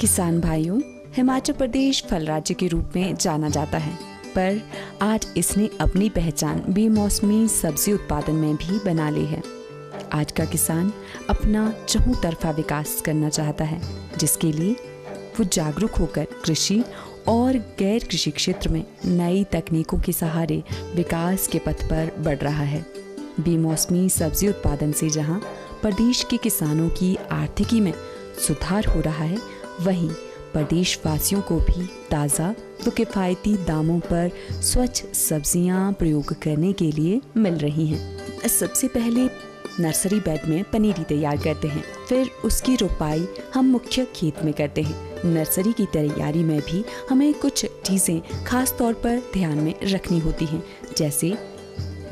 किसान भाइयों हिमाचल प्रदेश फल राज्य के रूप में जाना जाता है पर आज इसने अपनी पहचान बेमौसमी सब्जी उत्पादन में भी बना ली है आज का किसान अपना चहु तरफा विकास करना चाहता है जिसके लिए वो जागरूक होकर कृषि और गैर कृषि क्षेत्र में नई तकनीकों के सहारे विकास के पथ पर बढ़ रहा है बेमौसमी सब्जी उत्पादन से जहां प्रदेश के किसानों की आर्थिकी में सुधार हो रहा है वहीं प्रदेशवासियों को भी ताज़ा तो किफ़ायती दामों पर स्वच्छ सब्जियां प्रयोग करने के लिए मिल रही हैं सबसे पहले नर्सरी बेड में पनीरी तैयार करते हैं फिर उसकी रोपाई हम मुख्य खेत में करते हैं नर्सरी की तैयारी में भी हमें कुछ चीज़ें खास तौर पर ध्यान में रखनी होती हैं जैसे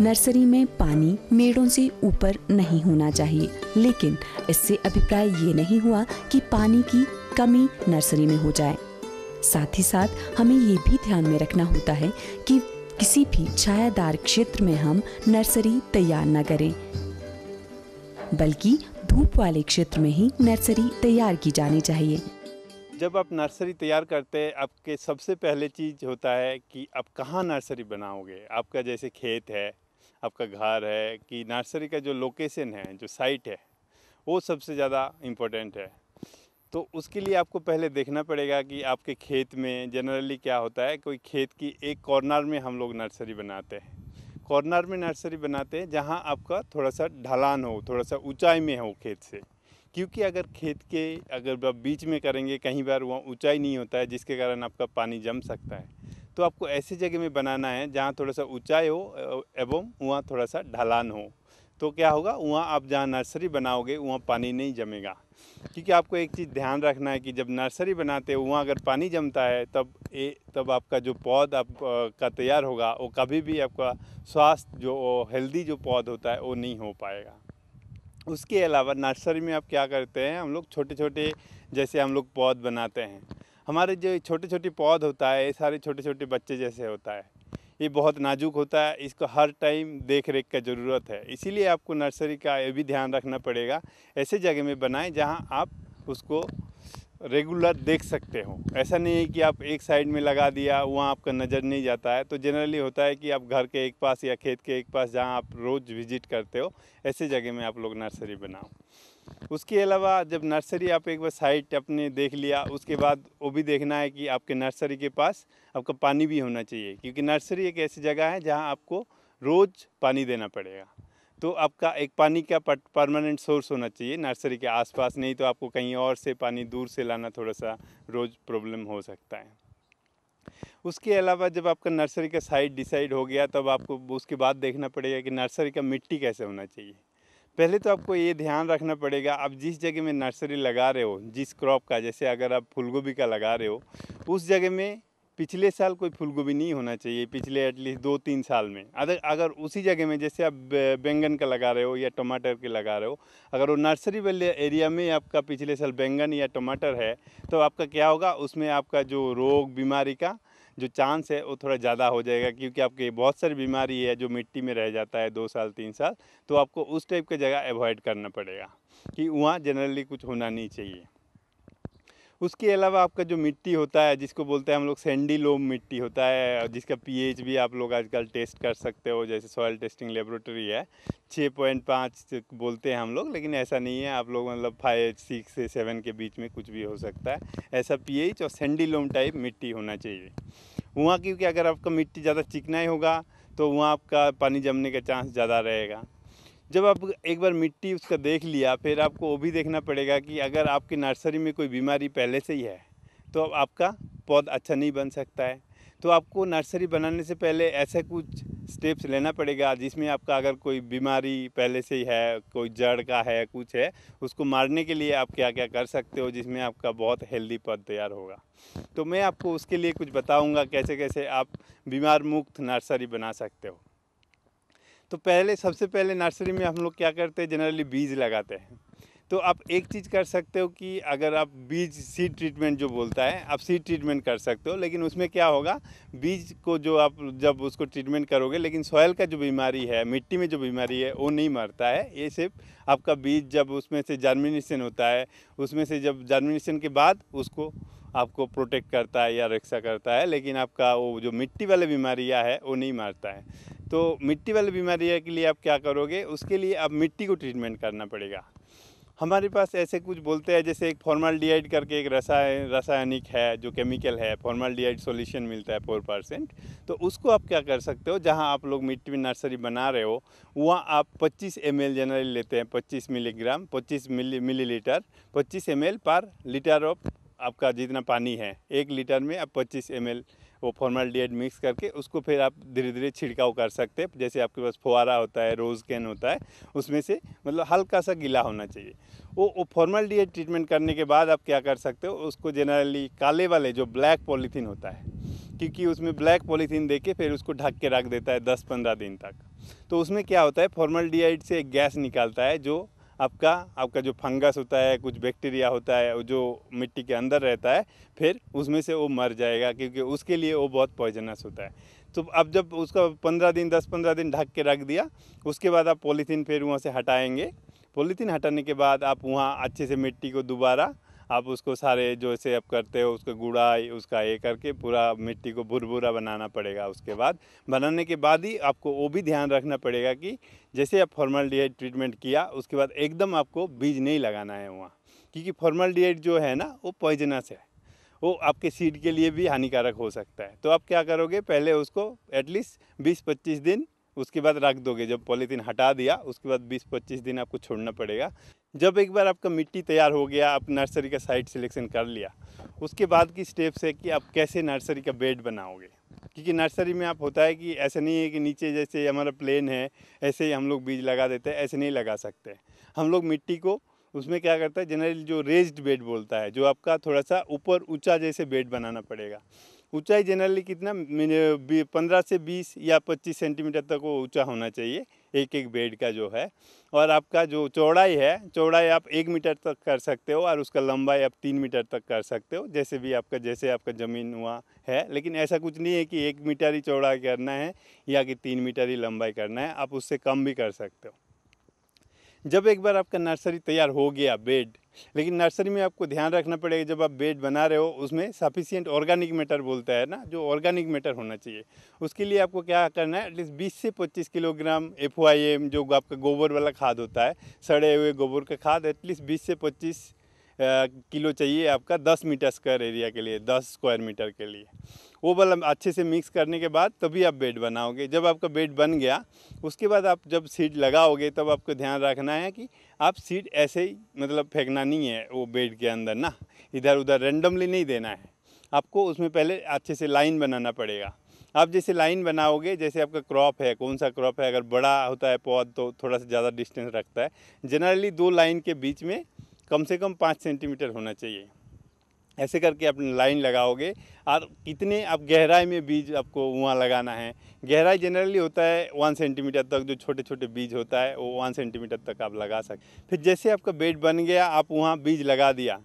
नर्सरी में पानी मेड़ों से ऊपर नहीं होना चाहिए लेकिन इससे अभिप्राय ये नहीं हुआ कि पानी की कमी नर्सरी में हो जाए साथ ही साथ हमें ये भी ध्यान में रखना होता है कि किसी भी छायादार क्षेत्र में हम नर्सरी तैयार न करें बल्कि धूप वाले क्षेत्र में ही नर्सरी तैयार की जानी चाहिए जब आप नर्सरी तैयार करते हैं आपके सबसे पहले चीज़ होता है कि आप कहाँ नर्सरी बनाओगे आपका जैसे खेत है आपका घर है कि नर्सरी का जो लोकेशन है जो साइट है वो सबसे ज़्यादा इम्पोर्टेंट है तो उसके लिए आपको पहले देखना पड़ेगा कि आपके खेत में जनरली क्या होता है कोई खेत की एक कॉर्नर में हम लोग नर्सरी बनाते हैं कॉर्नर में नर्सरी बनाते हैं जहाँ आपका थोड़ा सा ढलान हो थोड़ा सा ऊंचाई में हो खेत से क्योंकि अगर खेत के अगर आप बीच में करेंगे कहीं बार वहाँ ऊंचाई नहीं होता है जिसके कारण आपका पानी जम सकता है तो आपको ऐसी जगह में बनाना है जहाँ थोड़ा सा ऊँचाई हो एवं वहाँ थोड़ा सा ढलान हो तो क्या होगा वहाँ आप जहाँ नर्सरी बनाओगे वहाँ पानी नहीं जमेगा क्योंकि आपको एक चीज़ ध्यान रखना है कि जब नर्सरी बनाते हो वहाँ अगर पानी जमता है तब ए तब आपका जो पौध आप का तैयार होगा वो कभी भी आपका स्वास्थ्य जो हेल्दी जो पौध होता है वो नहीं हो पाएगा उसके अलावा नर्सरी में आप क्या करते हैं हम लोग छोटे छोटे जैसे हम लोग पौध बनाते हैं हमारे जो छोटे छोटे पौध होता है ये सारे छोटे छोटे बच्चे जैसे होता है ये बहुत नाजुक होता है इसको हर टाइम देख रेख का ज़रूरत है इसीलिए आपको नर्सरी का ये भी ध्यान रखना पड़ेगा ऐसे जगह में बनाएं जहां आप उसको रेगुलर देख सकते हो ऐसा नहीं है कि आप एक साइड में लगा दिया वहाँ आपका नज़र नहीं जाता है तो जनरली होता है कि आप घर के एक पास या खेत के एक पास जहाँ आप रोज़ विजिट करते हो ऐसे जगह में आप लोग नर्सरी बनाओ उसके अलावा जब नर्सरी आप एक बार साइट अपने देख लिया उसके बाद वो भी देखना है कि आपके नर्सरी के पास आपका पानी भी होना चाहिए क्योंकि नर्सरी एक ऐसी जगह है जहाँ आपको रोज़ पानी देना पड़ेगा तो आपका एक पानी का परमानेंट सोर्स होना चाहिए नर्सरी के आसपास नहीं तो आपको कहीं और से पानी दूर से लाना थोड़ा सा रोज़ प्रॉब्लम हो सकता है उसके अलावा जब आपका नर्सरी का साइट डिसाइड हो गया तब आपको उसके बाद देखना पड़ेगा कि नर्सरी का मिट्टी कैसे होना चाहिए पहले तो आपको ये ध्यान रखना पड़ेगा आप जिस जगह में नर्सरी लगा रहे हो जिस क्रॉप का जैसे अगर आप फूलगोभी का लगा रहे हो उस जगह में पिछले साल कोई फूलगोभी नहीं होना चाहिए पिछले एटलीस्ट दो तीन साल में अगर अगर उसी जगह में जैसे आप बैंगन का लगा रहे हो या टमाटर के लगा रहे हो अगर वो नर्सरी वाले एरिया में आपका पिछले साल बैंगन या टमाटर है तो आपका क्या होगा उसमें आपका जो रोग बीमारी का जो चांस है वो थोड़ा ज़्यादा हो जाएगा क्योंकि आपके बहुत सारी बीमारी है जो मिट्टी में रह जाता है दो साल तीन साल तो आपको उस टाइप की जगह अवॉइड करना पड़ेगा कि वहाँ जनरली कुछ होना नहीं चाहिए उसके अलावा आपका जो मिट्टी होता है जिसको बोलते हैं हम लोग सैंडी लोम मिट्टी होता है जिसका पीएच भी आप लोग आजकल टेस्ट कर सकते हो जैसे सॉयल टेस्टिंग लेबोरेटरी है छः पॉइंट पाँच बोलते हैं हम लोग लेकिन ऐसा नहीं है आप लोग मतलब फाइव सिक्स से सेवन के बीच में कुछ भी हो सकता है ऐसा पी और सैंडी लोम टाइप मिट्टी होना चाहिए वहाँ क्योंकि अगर आपका मिट्टी ज़्यादा चिकनाई होगा तो वहाँ आपका पानी जमने का चांस ज़्यादा रहेगा जब आप एक बार मिट्टी उसका देख लिया फिर आपको वो भी देखना पड़ेगा कि अगर आपकी नर्सरी में कोई बीमारी पहले से ही है तो आपका पौध अच्छा नहीं बन सकता है तो आपको नर्सरी बनाने से पहले ऐसे कुछ स्टेप्स लेना पड़ेगा जिसमें आपका अगर कोई बीमारी पहले से ही है कोई जड़ का है कुछ है उसको मारने के लिए आप क्या क्या कर सकते हो जिसमें आपका बहुत हेल्दी पौध तैयार होगा तो मैं आपको उसके लिए कुछ बताऊँगा कैसे कैसे आप बीमार मुक्त नर्सरी बना सकते हो तो पहले सबसे पहले नर्सरी में हम लोग क्या करते हैं जनरली बीज लगाते हैं तो आप एक चीज़ कर सकते हो कि अगर आप बीज सीड ट्रीटमेंट जो बोलता है आप सीड ट्रीटमेंट कर सकते हो लेकिन उसमें क्या होगा बीज को जो आप जब उसको ट्रीटमेंट करोगे लेकिन सॉयल का जो बीमारी है मिट्टी में जो बीमारी है वो नहीं मरता है ये सिर्फ आपका बीज जब उसमें से जर्मिनेशन होता है उसमें से जब जर्मिनेशन के बाद उसको आपको प्रोटेक्ट करता है या रक्षा करता है लेकिन आपका वो जो मिट्टी वाले बीमारियाँ है वो नहीं मारता है तो मिट्टी वाली बीमारियाँ के लिए आप क्या करोगे उसके लिए आप मिट्टी को ट्रीटमेंट करना पड़ेगा हमारे पास ऐसे कुछ बोलते हैं जैसे एक फॉर्मल करके एक रसायन रासायनिक है जो केमिकल है फॉर्मल डीआईड सोल्यूशन मिलता है फोर परसेंट तो उसको आप क्या कर सकते हो जहां आप लोग मिट्टी में नर्सरी बना रहे हो वहाँ आप 25 एम जनरली लेते हैं 25 मिलीग्राम 25 मिली लीटर पच्चीस एम पर लीटर ऑफ आपका जितना पानी है एक लीटर में आप पच्चीस एम वो फॉर्मल डी मिक्स करके उसको फिर आप धीरे धीरे छिड़काव कर सकते हैं जैसे आपके पास फुहारा होता है रोज़ कैन होता है उसमें से मतलब हल्का सा गीला होना चाहिए वो वो फॉर्मल डी ट्रीटमेंट करने के बाद आप क्या कर सकते हो उसको जनरली काले वाले जो ब्लैक पॉलीथीन होता है क्योंकि उसमें ब्लैक पॉलीथीन दे के फिर उसको ढक के रख देता है दस पंद्रह दिन तक तो उसमें क्या होता है फॉर्मल डी से एक गैस निकालता है जो आपका आपका जो फंगस होता है कुछ बैक्टीरिया होता है जो मिट्टी के अंदर रहता है फिर उसमें से वो मर जाएगा क्योंकि उसके लिए वो बहुत पॉइजनस होता है तो अब जब उसका पंद्रह दिन दस पंद्रह दिन ढक के रख दिया उसके बाद आप पॉलीथीन फिर वहाँ से हटाएंगे पॉलीथीन हटाने के बाद आप वहाँ अच्छे से मिट्टी को दोबारा आप उसको सारे जो ऐसे आप करते हो उसका गुड़ाई उसका ये करके पूरा मिट्टी को भुरभुरा बनाना पड़ेगा उसके बाद बनाने के बाद ही आपको वो भी ध्यान रखना पड़ेगा कि जैसे आप फॉर्मल डी ट्रीटमेंट किया उसके बाद एकदम आपको बीज नहीं लगाना है वहाँ क्योंकि फॉर्मल डी जो है ना वो पॉइजनस है वो आपके सीड के लिए भी हानिकारक हो सकता है तो आप क्या करोगे पहले उसको एटलीस्ट 20-25 दिन उसके बाद रख दोगे जब पॉलीथीन हटा दिया उसके बाद 20-25 दिन आपको छोड़ना पड़ेगा जब एक बार आपका मिट्टी तैयार हो गया आप नर्सरी का साइट सिलेक्शन कर लिया उसके बाद की स्टेप्स है कि आप कैसे नर्सरी का बेड बनाओगे क्योंकि नर्सरी में आप होता है कि ऐसा नहीं है कि नीचे जैसे हमारा प्लेन है ऐसे ही हम लोग बीज लगा देते हैं ऐसे नहीं लगा सकते हम लोग मिट्टी को उसमें क्या करता है जनरली जो रेज्ड बेड बोलता है जो आपका थोड़ा सा ऊपर ऊंचा जैसे बेड बनाना पड़ेगा ऊंचाई जनरली कितना पंद्रह से बीस या पच्चीस सेंटीमीटर तक वो ऊंचा होना चाहिए एक एक बेड का जो है और आपका जो चौड़ाई है चौड़ाई आप एक मीटर तक कर सकते हो और उसका लंबाई आप तीन मीटर तक कर सकते हो जैसे भी आपका जैसे आपका ज़मीन हुआ है लेकिन ऐसा कुछ नहीं है कि एक मीटर ही चौड़ा करना है या कि तीन मीटर ही लंबाई करना है आप उससे कम भी कर सकते हो जब एक बार आपका नर्सरी तैयार हो गया बेड लेकिन नर्सरी में आपको ध्यान रखना पड़ेगा जब आप बेड बना रहे हो उसमें सफिशियंट ऑर्गेनिक मैटर बोलता है ना जो ऑर्गेनिक मैटर होना चाहिए उसके लिए आपको क्या करना है एटलीस्ट 20 से 25 किलोग्राम एफ जो आपका गोबर वाला खाद होता है सड़े हुए गोबर का खाद एटलीस्ट 20 से 25 किलो चाहिए आपका दस मीटर स्क्वायर एरिया के लिए दस स्क्वायर मीटर के लिए वो बल मतलब अच्छे से मिक्स करने के बाद तभी आप बेड बनाओगे जब आपका बेड बन गया उसके बाद आप जब सीड लगाओगे तब आपको ध्यान रखना है कि आप सीड ऐसे ही मतलब फेंकना नहीं है वो बेड के अंदर ना इधर उधर रेंडमली नहीं देना है आपको उसमें पहले अच्छे से लाइन बनाना पड़ेगा आप जैसे लाइन बनाओगे जैसे आपका क्रॉप है कौन सा क्रॉप है अगर बड़ा होता है पौध तो थोड़ा सा ज़्यादा डिस्टेंस रखता है जनरली दो लाइन के बीच में कम से कम पाँच सेंटीमीटर होना चाहिए ऐसे करके आप लाइन लगाओगे और कितने आप गहराई में बीज आपको वहाँ लगाना है गहराई जनरली होता है वन सेंटीमीटर तक जो छोटे छोटे बीज होता है वो वन सेंटीमीटर तक आप लगा सकते फिर जैसे आपका बेड बन गया आप वहाँ बीज लगा दिया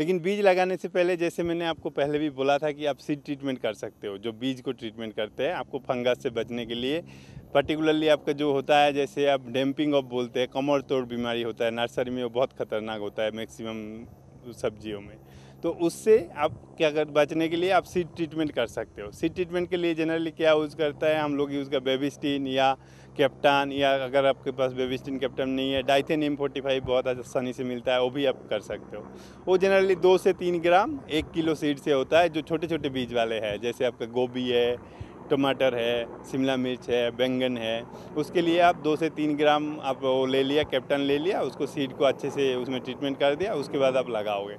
लेकिन बीज लगाने से पहले जैसे मैंने आपको पहले भी बोला था कि आप सीड ट्रीटमेंट कर सकते हो जो बीज को ट्रीटमेंट करते हैं आपको फंगस से बचने के लिए पर्टिकुलरली आपका जो होता है जैसे आप डैम्पिंग ऑफ बोलते हैं कमर तोड़ बीमारी होता है नर्सरी में वो बहुत खतरनाक होता है मैक्सिमम सब्जियों में तो उससे आप क्या कर बचने के लिए आप सीड ट्रीटमेंट कर सकते हो सीड ट्रीटमेंट के लिए जनरली क्या यूज़ करता है हम लोग यूज़ कर बेबिस्टीन या कैप्टान या अगर आपके पास बेबिस्टिन कैप्टन नहीं है डाइथेन एम फोर्टी फाइव बहुत आसानी से मिलता है वो भी आप कर सकते हो वो जनरली दो से तीन ग्राम एक किलो सीड से होता है जो छोटे छोटे बीज वाले हैं जैसे आपका गोभी है टमाटर है शिमला मिर्च है बैंगन है उसके लिए आप दो से तीन ग्राम आप वो ले लिया कैप्टन ले लिया उसको सीड को अच्छे से उसमें ट्रीटमेंट कर दिया उसके बाद आप लगाओगे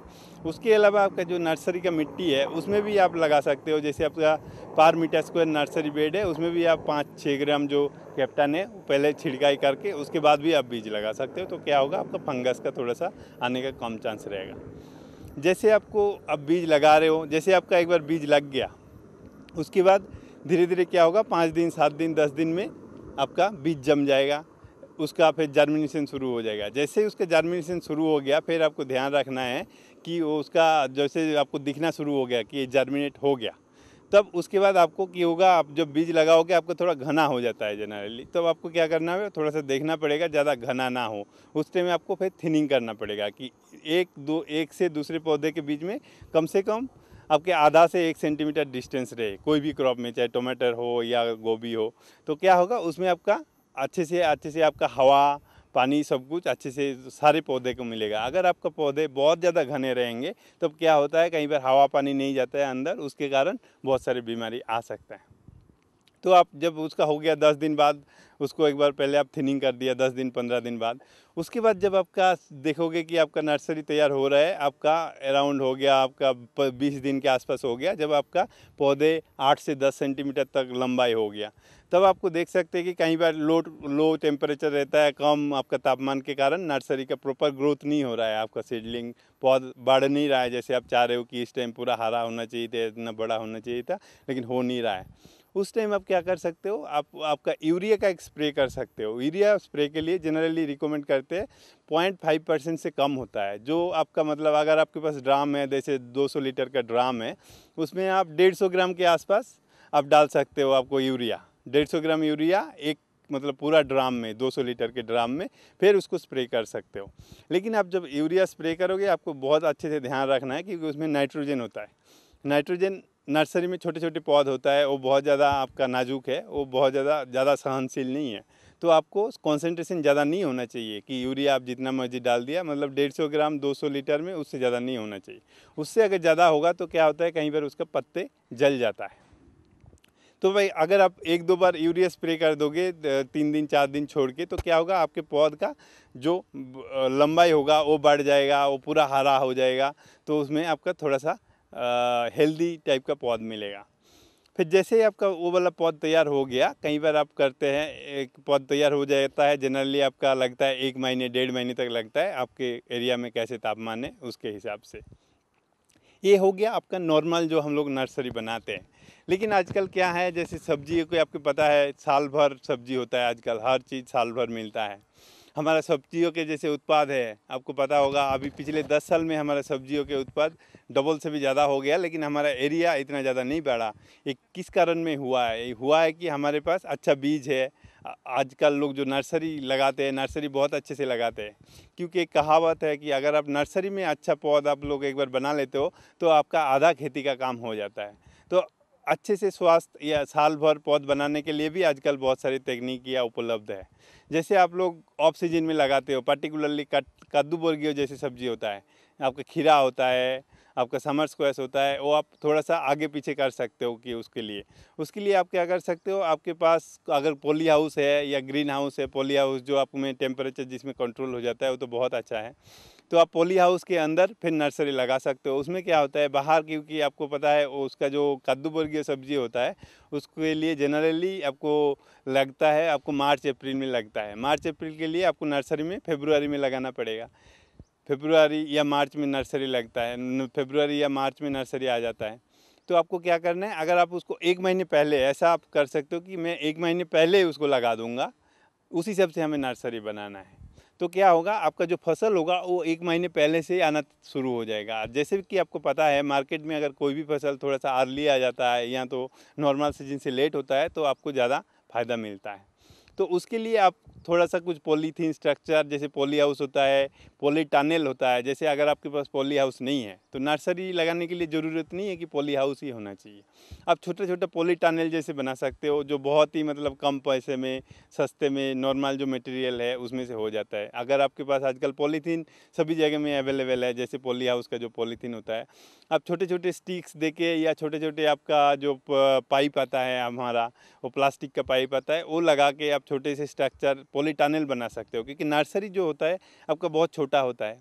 उसके अलावा आपका जो नर्सरी का मिट्टी है उसमें भी आप लगा सकते हो जैसे आपका per metre square nursery bed है उसमें भी आप पाँच छः ग्राम जो कैप्टन है पहले छिड़काई करके उसके बाद भी आप बीज लगा सकते हो तो क्या होगा आपका फंगस का थोड़ा सा आने का कम चांस रहेगा जैसे आपको अब बीज लगा रहे हो जैसे आपका एक बार बीज लग गया उसके बाद धीरे धीरे क्या होगा पाँच दिन सात दिन दस दिन में आपका बीज जम जाएगा उसका फिर जर्मिनेशन शुरू हो जाएगा जैसे ही उसका जर्मिनेशन शुरू हो गया फिर आपको ध्यान रखना है कि वो उसका जैसे आपको दिखना शुरू हो गया कि ये जर्मिनेट हो गया तब उसके बाद आपको क्या होगा आप जब बीज लगाओगे आपको थोड़ा घना हो जाता है जनरली तब आपको क्या करना है थोड़ा सा देखना पड़ेगा ज़्यादा घना ना हो उस टाइम आपको फिर थिनिंग करना पड़ेगा कि एक दो एक से दूसरे पौधे के बीच में कम से कम आपके आधा से एक सेंटीमीटर डिस्टेंस रहे कोई भी क्रॉप में चाहे टोमेटर हो या गोभी हो तो क्या होगा उसमें आपका अच्छे से अच्छे से आपका हवा पानी सब कुछ अच्छे से सारे पौधे को मिलेगा अगर आपका पौधे बहुत ज़्यादा घने रहेंगे तो क्या होता है कहीं पर हवा पानी नहीं जाता है अंदर उसके कारण बहुत सारी बीमारी आ सकता है तो आप जब उसका हो गया दस दिन बाद उसको एक बार पहले आप थिनिंग कर दिया दस दिन पंद्रह दिन बाद उसके बाद जब आपका देखोगे कि आपका नर्सरी तैयार हो रहा है आपका अराउंड हो गया आपका बीस दिन के आसपास हो गया जब आपका पौधे आठ से दस सेंटीमीटर तक लंबाई हो गया तब आपको देख सकते हैं कि कहीं बार लो लो टेम्परेचर रहता है कम आपका तापमान के कारण नर्सरी का प्रॉपर ग्रोथ नहीं हो रहा है आपका सीडलिंग पौध बढ़ नहीं रहा है जैसे आप चाह रहे हो कि इस टाइम पूरा हरा होना चाहिए था इतना बड़ा होना चाहिए था लेकिन हो नहीं रहा है उस टाइम आप क्या कर सकते हो आप आपका यूरिया का एक स्प्रे कर सकते हो यूरिया स्प्रे के लिए जनरली रिकमेंड करते हैं पॉइंट फाइव परसेंट से कम होता है जो आपका मतलब अगर आपके पास ड्राम है जैसे 200 लीटर का ड्राम है उसमें आप 150 ग्राम के आसपास आप डाल सकते हो आपको यूरिया 150 ग्राम यूरिया एक मतलब पूरा ड्राम में 200 लीटर के ड्राम में फिर उसको स्प्रे कर सकते हो लेकिन आप जब यूरिया स्प्रे करोगे आपको बहुत अच्छे से ध्यान रखना है क्योंकि उसमें नाइट्रोजन होता है नाइट्रोजन नर्सरी में छोटे छोटे पौध होता है वो बहुत ज़्यादा आपका नाजुक है वो बहुत ज़्यादा ज़्यादा सहनशील नहीं है तो आपको कंसंट्रेशन ज़्यादा नहीं होना चाहिए कि यूरिया आप जितना मर्जी डाल दिया मतलब डेढ़ सौ ग्राम दो सौ लीटर में उससे ज़्यादा नहीं होना चाहिए उससे अगर ज़्यादा होगा तो क्या होता है कहीं पर उसका पत्ते जल जाता है तो भाई अगर आप एक दो बार यूरिया स्प्रे कर दोगे तीन दिन चार दिन छोड़ के तो क्या होगा आपके पौध का जो लंबाई होगा वो बढ़ जाएगा वो पूरा हरा हो जाएगा तो उसमें आपका थोड़ा सा हेल्दी टाइप का पौध मिलेगा फिर जैसे ही आपका वो वाला पौध तैयार हो गया कई बार आप करते हैं एक पौध तैयार हो जाता है जनरली आपका लगता है एक महीने डेढ़ महीने तक लगता है आपके एरिया में कैसे तापमान है उसके हिसाब से ये हो गया आपका नॉर्मल जो हम लोग नर्सरी बनाते हैं लेकिन आजकल क्या है जैसे सब्जी कोई आपको पता है साल भर सब्जी होता है आजकल हर चीज़ साल भर मिलता है हमारा सब्जियों के जैसे उत्पाद है आपको पता होगा अभी पिछले दस साल में हमारा सब्जियों के उत्पाद डबल से भी ज़्यादा हो गया लेकिन हमारा एरिया इतना ज़्यादा नहीं बढ़ा ये किस कारण में हुआ है हुआ है कि हमारे पास अच्छा बीज है आजकल लोग जो नर्सरी लगाते हैं नर्सरी बहुत अच्छे से लगाते हैं क्योंकि एक कहावत है कि अगर आप नर्सरी में अच्छा पौध आप लोग एक बार बना लेते हो तो आपका आधा खेती का काम हो जाता है तो अच्छे से स्वास्थ्य या साल भर पौध बनाने के लिए भी आजकल बहुत सारी तकनीकियाँ उपलब्ध है जैसे आप लोग ऑफ सीजन में लगाते हो पर्टिकुलरली कद्दू बोर्गियो जैसे सब्जी होता है आपका खीरा होता है आपका समर स्क्वेस होता है वो आप थोड़ा सा आगे पीछे कर सकते हो कि उसके लिए उसके लिए आप क्या कर सकते हो आपके पास अगर पोली हाउस है या ग्रीन हाउस है पोली हाउस जो आप में टेम्परेचर जिसमें कंट्रोल हो जाता है वो तो बहुत अच्छा है तो आप पोली हाउस के अंदर फिर नर्सरी लगा सकते हो उसमें क्या होता है बाहर क्योंकि आपको पता है उसका जो कद्दू वर्गीय सब्जी होता है उसके लिए जनरली आपको लगता है आपको मार्च अप्रैल में लगता है मार्च अप्रैल के लिए आपको नर्सरी में फेब्रुआरी में लगाना पड़ेगा फेब्रुआरी या मार्च में नर्सरी लगता है फेब्रुआरी या मार्च में नर्सरी आ जाता है तो आपको क्या करना है अगर आप उसको एक महीने पहले ऐसा आप कर सकते हो कि मैं एक महीने पहले उसको लगा दूँगा उसी हिसाब से हमें नर्सरी बनाना है तो क्या होगा आपका जो फसल होगा वो एक महीने पहले से ही आना शुरू हो जाएगा जैसे कि आपको पता है मार्केट में अगर कोई भी फसल थोड़ा सा अर्ली आ जाता है या तो नॉर्मल सीजन से लेट होता है तो आपको ज़्यादा फ़ायदा मिलता है तो उसके लिए आप थोड़ा सा कुछ पॉलीथीन स्ट्रक्चर जैसे पॉली हाउस होता है पॉली टनल होता है जैसे अगर आपके पास पॉली हाउस नहीं है तो नर्सरी लगाने के लिए ज़रूरत नहीं है कि पॉली हाउस ही होना चाहिए आप छोटे छोटे पॉली टनल जैसे बना सकते हो जो बहुत ही मतलब कम पैसे में सस्ते में नॉर्मल जो मटेरियल है उसमें से हो जाता है अगर आपके पास आजकल पॉलीथीन सभी जगह में अवेलेबल है जैसे पॉली हाउस का जो पॉलीथीन होता है आप छोटे छोटे स्टिक्स दे के या छोटे छोटे आपका जो पाइप आता है हमारा वो प्लास्टिक का पाइप आता है वो लगा के आप छोटे से स्ट्रक्चर पोलिटानल बना सकते हो क्योंकि नर्सरी जो होता है आपका बहुत छोटा होता है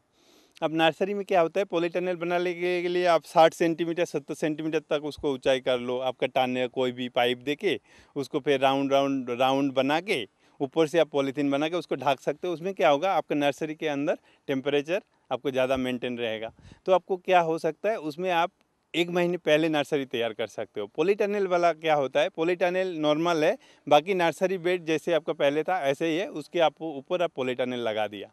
अब नर्सरी में क्या होता है पॉलीटानल बनाने के लिए आप 60 सेंटीमीटर 70 सेंटीमीटर तक उसको ऊंचाई कर लो आपका टान कोई भी पाइप दे के उसको फिर राउंड राउंड राउंड बना के ऊपर से आप पॉलीथीन बना के उसको ढाक सकते हो उसमें क्या होगा आपका नर्सरी के अंदर टेम्परेचर आपको ज़्यादा मेंटेन रहेगा तो आपको क्या हो सकता है उसमें आप एक महीने पहले नर्सरी तैयार कर सकते हो पोलीटनल वाला क्या होता है पोलीटनल नॉर्मल है बाकी नर्सरी बेड जैसे आपका पहले था ऐसे ही है उसके आपको ऊपर आप पोलीटनल लगा दिया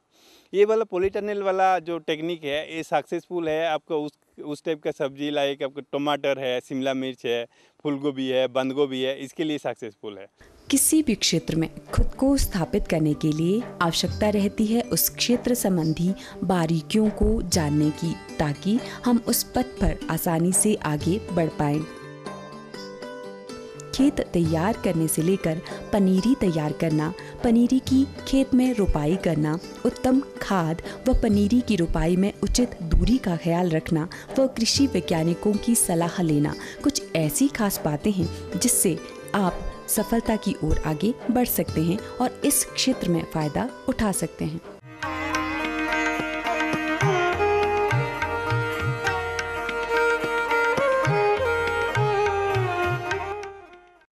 ये वाला पोलिटनल वाला जो टेक्निक है ये सक्सेसफुल है आपको उस उस टाइप का सब्जी लाइक आपका टमाटर है शिमला मिर्च है फूल गोभी है बंद गोभी है इसके लिए सक्सेसफुल है किसी भी क्षेत्र में खुद को स्थापित करने के लिए आवश्यकता रहती है उस क्षेत्र संबंधी बारीकियों को जानने की ताकि हम उस पथ पर आसानी से आगे बढ़ पाए खेत तैयार करने से लेकर पनीरी तैयार करना पनीरी की खेत में रोपाई करना उत्तम खाद व पनीरी की रोपाई में उचित दूरी का ख्याल रखना व कृषि वैज्ञानिकों की सलाह लेना कुछ ऐसी खास बातें हैं जिससे आप सफलता की ओर आगे बढ़ सकते हैं और इस क्षेत्र में फ़ायदा उठा सकते हैं